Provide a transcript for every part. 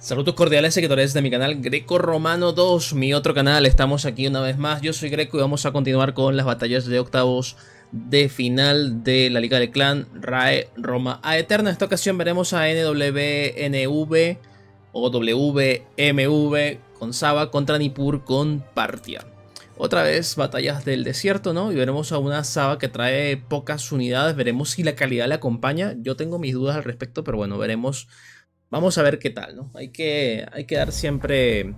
Saludos cordiales seguidores de mi canal Greco Romano 2, mi otro canal, estamos aquí una vez más, yo soy Greco y vamos a continuar con las batallas de octavos de final de la Liga del Clan RAE Roma a Eterna. En esta ocasión veremos a NWNV o WMV con Saba contra Nippur con Partia. Otra vez batallas del desierto, ¿no? Y veremos a una Saba que trae pocas unidades, veremos si la calidad le acompaña. Yo tengo mis dudas al respecto, pero bueno, veremos vamos a ver qué tal, ¿no? Hay que, hay que dar siempre,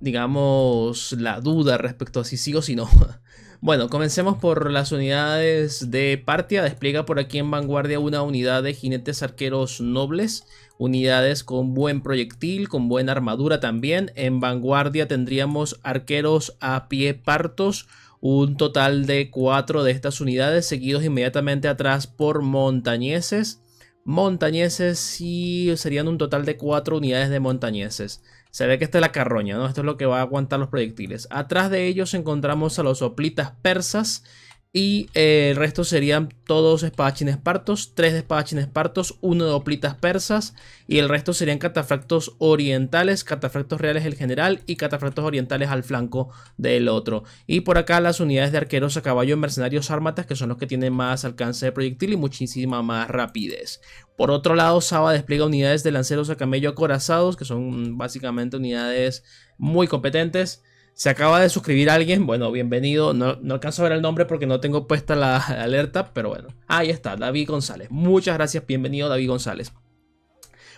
digamos, la duda respecto a si sigo o si no. Bueno, comencemos por las unidades de Partia. Despliega por aquí en vanguardia una unidad de jinetes arqueros nobles. Unidades con buen proyectil, con buena armadura también. En vanguardia tendríamos arqueros a pie partos. Un total de cuatro de estas unidades seguidos inmediatamente atrás por montañeses montañeses y serían un total de 4 unidades de montañeses. Se ve que esta es la carroña, ¿no? Esto es lo que va a aguantar los proyectiles. Atrás de ellos encontramos a los soplitas persas y eh, el resto serían todos espadachines partos, tres de espadachines partos, uno de doplitas persas. Y el resto serían catafractos orientales, catafractos reales el general y catafractos orientales al flanco del otro. Y por acá las unidades de arqueros a caballo, mercenarios, ármatas, que son los que tienen más alcance de proyectil y muchísima más rapidez. Por otro lado, Saba despliega unidades de lanceros a camello acorazados, que son básicamente unidades muy competentes se acaba de suscribir alguien, bueno, bienvenido. No, no alcanzo a ver el nombre porque no tengo puesta la, la alerta, pero bueno. Ahí está, David González. Muchas gracias, bienvenido David González.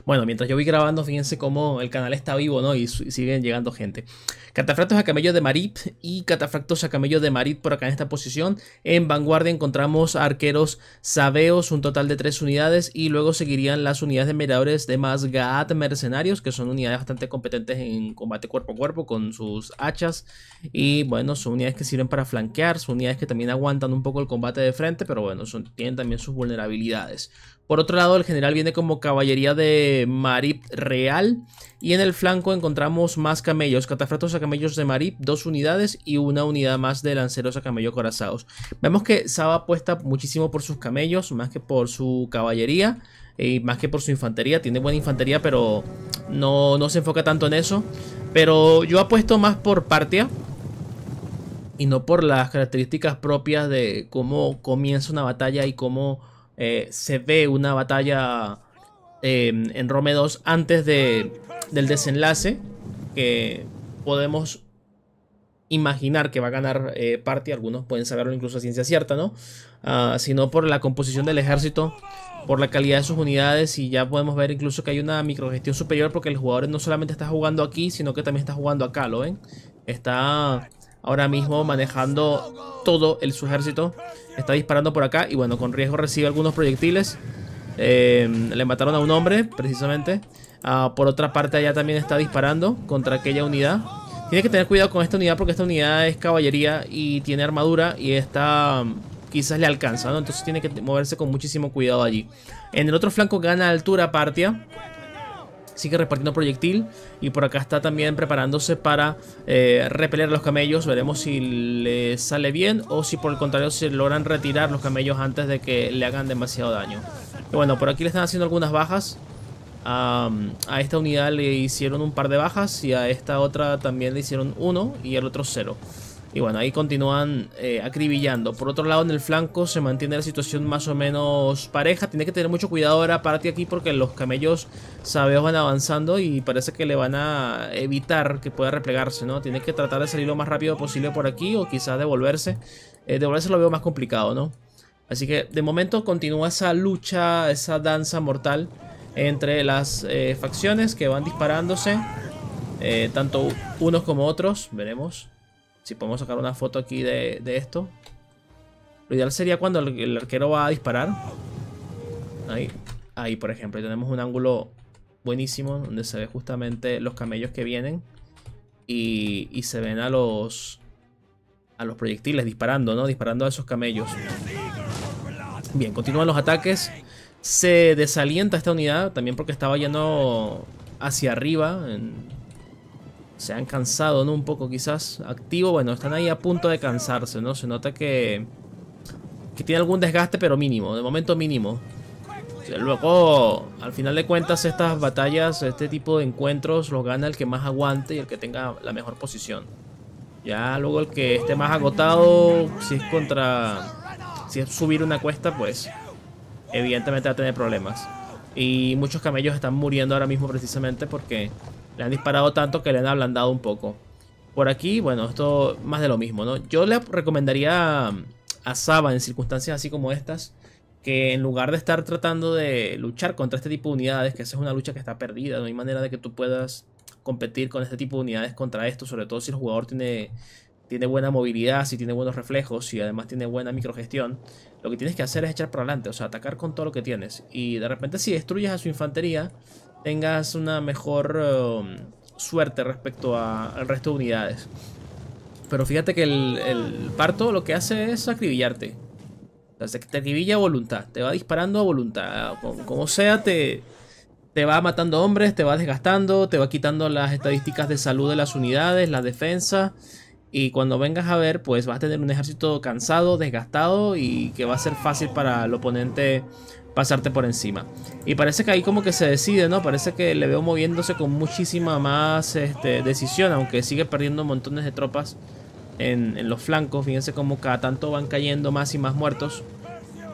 Bueno, mientras yo voy grabando, fíjense cómo el canal está vivo, ¿no? Y, siguen llegando gente. Catafractos a camello de Marit y catafractos a camello de Marit por acá en esta posición. En vanguardia encontramos arqueros sabeos, un total de tres unidades. Y luego seguirían las unidades de miradores de más mercenarios, que son unidades bastante competentes en combate cuerpo a cuerpo con sus hachas. Y bueno, son unidades que sirven para flanquear, son unidades que también aguantan un poco el combate de frente, pero bueno, tienen también sus vulnerabilidades. Por otro lado, el general viene como caballería de Marip Real. Y en el flanco encontramos más camellos, catafratos a camellos de Marip, dos unidades y una unidad más de lanceros a camellos corazados. Vemos que Saba apuesta muchísimo por sus camellos, más que por su caballería eh, y más que por su infantería. Tiene buena infantería, pero no, no se enfoca tanto en eso. Pero yo apuesto más por Partia y no por las características propias de cómo comienza una batalla y cómo eh, se ve una batalla em, en Rome 2 antes del desenlace que podemos imaginar que va a ganar parte eh, Party, algunos pueden saberlo incluso a ciencia cierta, ¿no? Ah, sino por la composición del ejército, por la calidad de sus unidades y ya podemos ver incluso que hay una microgestión superior porque el jugador no solamente está jugando aquí, sino que también está jugando acá, ¿lo ven? Está ahora mismo manejando todo el su ejército. Está disparando por acá y bueno, con riesgo recibe algunos proyectiles. Em, le mataron a un hombre, precisamente. Ah, por otra parte, allá también está disparando contra aquella unidad. Tiene que tener cuidado con esta unidad porque esta unidad es caballería y tiene armadura y esta mm, quizás le alcanza, ¿no? Entonces tiene que moverse con muchísimo cuidado allí. En el otro flanco gana altura Partia sigue repartiendo proyectil. Y por acá está también preparándose para eh, repeler a los camellos. Veremos si le sale bien o si por el contrario se logran retirar los camellos antes de que le hagan demasiado daño. bueno, por aquí le están haciendo algunas bajas. a esta unidad le hicieron un par de bajas y a esta otra también le hicieron uno y el otro cero. Y bueno, ahí continúan eh, acribillando. Por otro lado, en el flanco se mantiene la situación más o menos pareja. Tiene que tener mucho cuidado ahora ti aquí porque los camellos sabios van avanzando y parece que le van a evitar que pueda replegarse, ¿no? Tiene que tratar de salir lo más rápido posible por aquí o quizás devolverse. Eh, devolverse lo veo más complicado, ¿no? Así que de momento continúa esa lucha, esa danza mortal entre las eh, facciones que van disparándose, tanto unos como otros, veremos. Si podemos sacar una foto aquí de, esto. Lo ideal sería cuando el, arquero va a disparar. Ahí, por ejemplo. tenemos un ángulo buenísimo donde se ve justamente los camellos que vienen. Y, se ven a los, a los proyectiles disparando, ¿no? Disparando a esos camellos. Bien, continúan los ataques. Se desalienta esta unidad también porque estaba yendo hacia arriba se han cansado, ¿no? Un poco quizás activo, bueno, están ahí a punto de cansarse, ¿no? Se nota que, que tiene algún desgaste, pero mínimo, de momento mínimo. Luego, al final de cuentas, estas batallas, este tipo de encuentros los gana el que más aguante y el que tenga la mejor posición. Ya luego el que esté más agotado, si es contra... Si es subir una cuesta, pues evidentemente va a tener problemas. Y muchos camellos están muriendo ahora mismo precisamente porque le han disparado tanto que le han ablandado un poco. Por aquí, bueno, esto más de lo mismo, ¿no? Yo le recomendaría a Saba en circunstancias así como estas que en lugar de estar tratando de luchar contra este tipo de unidades, que esa es una lucha que está perdida, no hay manera de que tú puedas competir con este tipo de unidades contra esto, sobre todo si el jugador tiene, tiene buena movilidad, si tiene buenos reflejos, y además tiene buena microgestión, lo que tienes que hacer es echar para adelante, o sea, atacar con todo lo que tienes. Y de repente si destruyes a su infantería, tengas una mejor um, suerte respecto al resto de unidades. Pero fíjate que el, parto lo que hace es acribillarte. O sea, te acribilla a voluntad, te va disparando a voluntad. Como, sea, te, te va matando hombres, te va desgastando, te va quitando las estadísticas de salud de las unidades, la defensa Y cuando vengas a ver, pues vas a tener un ejército cansado, desgastado y que va a ser fácil para el oponente pasarte por encima. Y parece que ahí como que se decide, ¿no? Parece que le veo moviéndose con muchísima más este, decisión, aunque sigue perdiendo montones de tropas en, los flancos. Fíjense como cada tanto van cayendo más y más muertos.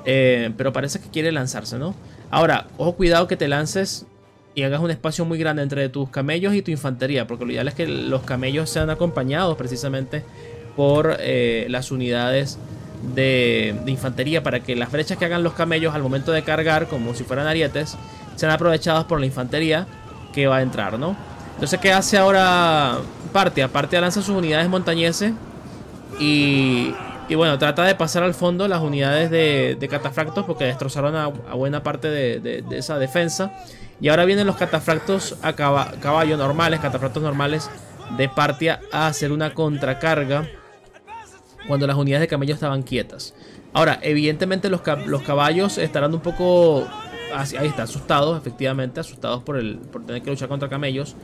Eh, pero parece que quiere lanzarse, ¿no? Ahora, ojo cuidado que te lances y hagas un espacio muy grande entre tus camellos y tu infantería, porque lo ideal es que los camellos sean acompañados precisamente por eh, las unidades de, infantería para que las brechas que hagan los camellos al momento de cargar, como si fueran arietes, sean aprovechadas por la infantería que va a entrar, ¿no? Entonces, ¿qué hace ahora Partia? Partia lanza sus unidades montañeses y, y bueno, trata de pasar al fondo las unidades de, catafractos porque destrozaron a, buena parte de, de, esa defensa. Y ahora vienen los catafractos a caballo normales, catafractos normales de Partia a hacer una contracarga cuando las unidades de camellos estaban quietas. Ahora, evidentemente los, caballos estarán un poco... ahí está, asustados, efectivamente, asustados por, el, por tener que luchar contra camellos.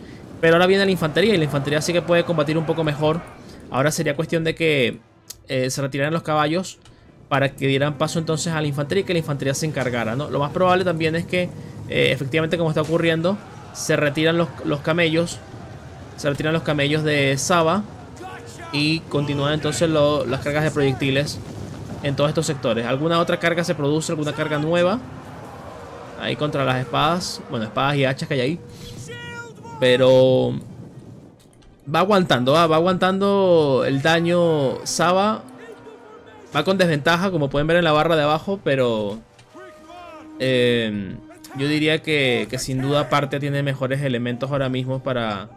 Pero ahora viene la infantería y la infantería sí que puede combatir un poco mejor. Ahora sería cuestión de que eh, se retiraran los caballos para que dieran paso entonces a la infantería y que la infantería se encargara. ¿no? Lo más probable también es que, eh, efectivamente, como está ocurriendo, se retiran los camellos. Se retiran los camellos de Saba y continúan entonces las cargas de proyectiles en todos estos sectores. ¿Alguna otra carga se produce? ¿Alguna carga nueva? Ahí contra las espadas. Bueno, espadas y hachas que hay ahí. Pero va aguantando, va, aguantando el daño Saba. Va con desventaja, como pueden ver en la barra de abajo, pero... Eh, yo diría que, que sin duda parte tiene mejores elementos ahora mismo para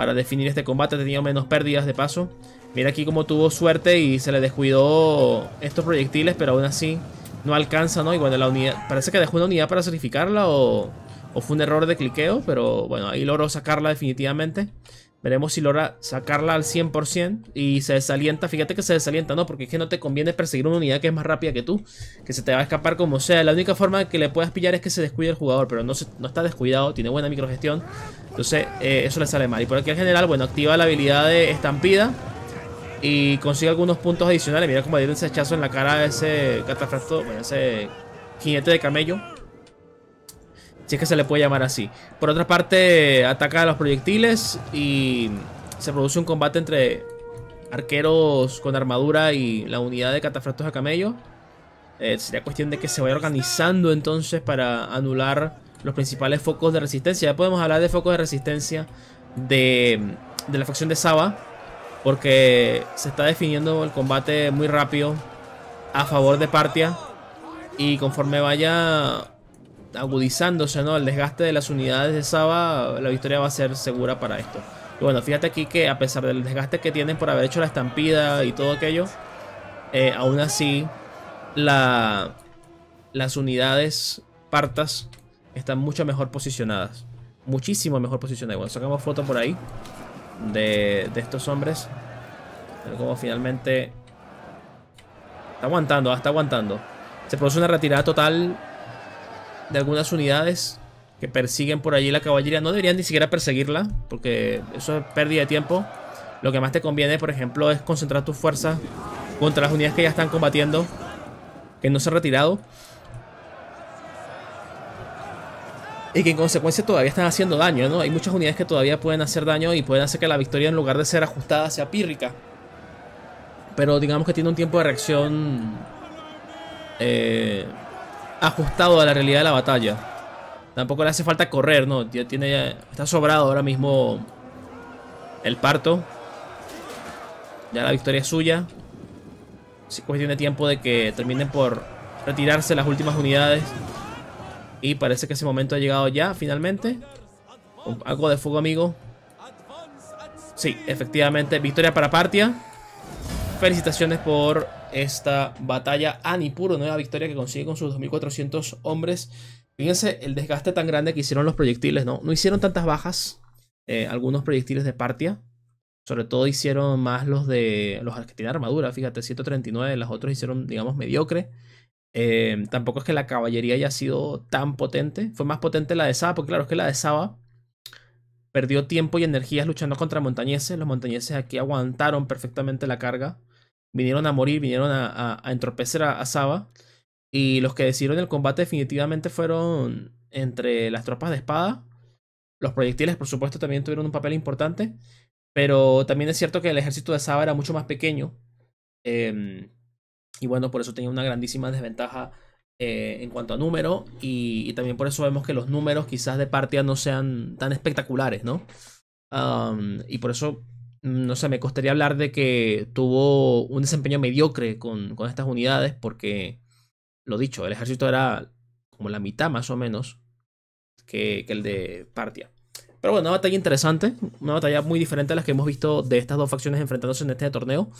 para definir este combate. tenía menos pérdidas de paso. Mira aquí como tuvo suerte y se le descuidó estos proyectiles, pero aún así no alcanza, ¿no? Y bueno, la unidad, parece que dejó una unidad para sacrificarla o, o fue un error de cliqueo, pero bueno, ahí logró sacarla definitivamente. Veremos si logra sacarla al 100% y se desalienta. Fíjate que se desalienta, ¿no? Porque es que no te conviene perseguir una unidad que es más rápida que tú, que se te va a escapar como sea. La única forma que le puedas pillar es que se descuide el jugador, pero no, no está descuidado, tiene buena microgestión. Entonces, eh, eso le sale mal. Y por aquí al general, bueno, activa la habilidad de estampida y consigue algunos puntos adicionales. Mira cómo dieron ese en la cara a ese catafracto, bueno, ese jinete de camello si es que se le puede llamar así. Por otra parte, ataca a los proyectiles y se produce un combate entre arqueros con armadura y la unidad de catafractos a camello. Eh, sería cuestión de que se vaya organizando entonces para anular los principales focos de resistencia. Ya podemos hablar de focos de resistencia de, de la facción de Saba, porque se está definiendo el combate muy rápido a favor de Partia. Y conforme vaya agudizándose ¿no? el desgaste de las unidades de Saba, la victoria va a ser segura para esto. Y bueno, fíjate aquí que a pesar del desgaste que tienen por haber hecho la estampida y todo aquello, eh, aún así la, las unidades partas están mucho mejor posicionadas. Muchísimo mejor posicionadas. Bueno, sacamos foto por ahí de, de estos hombres. como finalmente... Está aguantando, ah, está aguantando. Se produce una retirada total de algunas unidades que persiguen por allí la caballería. No deberían ni siquiera perseguirla, porque eso es pérdida de tiempo. Lo que más te conviene, por ejemplo, es concentrar tus fuerzas contra las unidades que ya están combatiendo, que no se han retirado. Y que en consecuencia todavía están haciendo daño, ¿no? Hay muchas unidades que todavía pueden hacer daño y pueden hacer que la victoria en lugar de ser ajustada sea pírrica. Pero digamos que tiene un tiempo de reacción eh, ajustado a la realidad de la batalla. Tampoco le hace falta correr, no. Ya tiene, está sobrado ahora mismo el parto. Ya la victoria es suya. Es cuestión de tiempo de que terminen por retirarse las últimas unidades. Y parece que ese momento ha llegado ya, finalmente. algo de fuego, amigo. Sí, efectivamente, victoria para Partia. Felicitaciones por esta batalla a ah, nueva victoria que consigue con sus 2.400 hombres. Fíjense el desgaste tan grande que hicieron los proyectiles, ¿no? No hicieron tantas bajas eh, algunos proyectiles de Partia. Sobre todo hicieron más los de los que tienen armadura, fíjate, 139, las otros hicieron, digamos, mediocre. Eh, tampoco es que la caballería haya sido tan potente. Fue más potente la de Saba, porque claro, es que la de Saba perdió tiempo y energías luchando contra montañeses. Los montañeses aquí aguantaron perfectamente la carga vinieron a morir, vinieron a, a, entorpecer a, Saba. Y los que decidieron el combate definitivamente fueron entre las tropas de espada. Los proyectiles, por supuesto, también tuvieron un papel importante. Pero también es cierto que el ejército de Saba era mucho más pequeño. Em, y bueno, por eso tenía una grandísima desventaja eh, en cuanto a número y, también por eso vemos que los números quizás de partida no sean tan espectaculares, ¿no? y por eso Mm, no sé, me costaría hablar de que tuvo un desempeño mediocre con, con estas unidades porque, lo dicho, el ejército era como la mitad más o menos que, que el de Partia. Pero bueno, una batalla interesante, una batalla muy diferente a las que hemos visto de estas dos facciones enfrentándose en este torneo.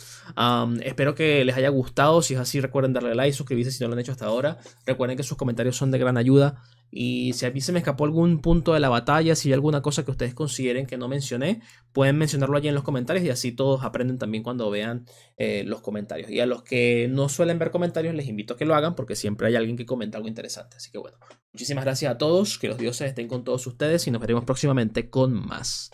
espero que les haya gustado, si es así recuerden darle like, suscribirse si no lo han hecho hasta ahora. Recuerden que sus comentarios son de gran ayuda y si a mí se me escapó algún punto de la batalla, si hay alguna cosa que ustedes consideren que no mencioné, pueden mencionarlo allí en los comentarios y así todos aprenden también cuando vean eh, los comentarios. Y a los que no suelen ver comentarios, les invito a que lo hagan porque siempre hay alguien que comenta algo interesante. Así que bueno, muchísimas gracias a todos, que los dioses estén con todos ustedes y nos veremos próximamente con más.